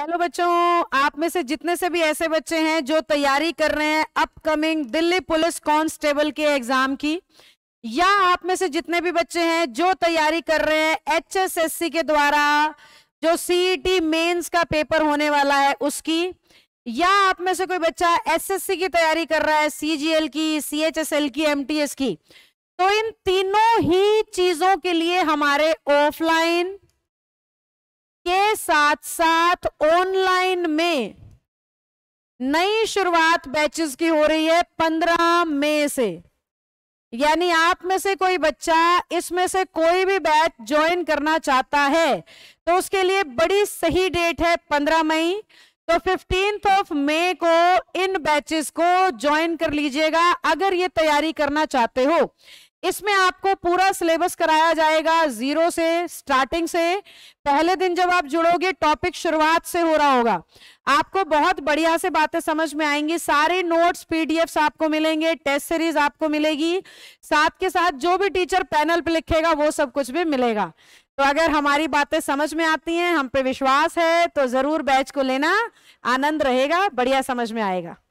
hello बच्चों आप में से जितने से भी ऐसे बच्चे हैं जो तैयारी कर रहे हैं अपकमिंग दिल्ली पुलिस कांस्टेबल के एग्जाम की या आप में से जितने भी बच्चे हैं जो तैयारी कर रहे हैं एचएसएससी के द्वारा जो सीईटी e मेंस का पेपर होने वाला है उसकी या आप में से कोई बच्चा एसएससी की तैयारी कर रहा है सीजीएल की सीएचएसएल की एमटीएस की तो इन तीनों ही चीजों के लिए हमारे ऑफलाइन के साथ साथ ऑनलाइन में नई शुरुआत बैचेस की हो रही है पंद्रह मई से यानी आप में से कोई बच्चा इसमें से कोई भी बैच ज्वाइन करना चाहता है तो उसके लिए बड़ी सही डेट है पंद्रह मई तो फिफ्टीन ऑफ मई को इन बैचेस को ज्वाइन कर लीजिएगा अगर ये तैयारी करना चाहते हो इसमें आपको पूरा सिलेबस कराया जाएगा जीरो से स्टार्टिंग से पहले दिन जब आप जुड़ोगे टॉपिक शुरुआत से हो रहा होगा आपको बहुत बढ़िया से बातें समझ में आएंगी सारे नोट्स पीडीएफ्स आपको मिलेंगे टेस्ट सीरीज आपको मिलेगी साथ के साथ जो भी टीचर पैनल पे लिखेगा वो सब कुछ भी मिलेगा तो अगर हमारी बातें समझ में आती हैं हम पे विश्वास है तो जरूर बैच को लेना आनंद रहेगा बढ़िया समझ में आएगा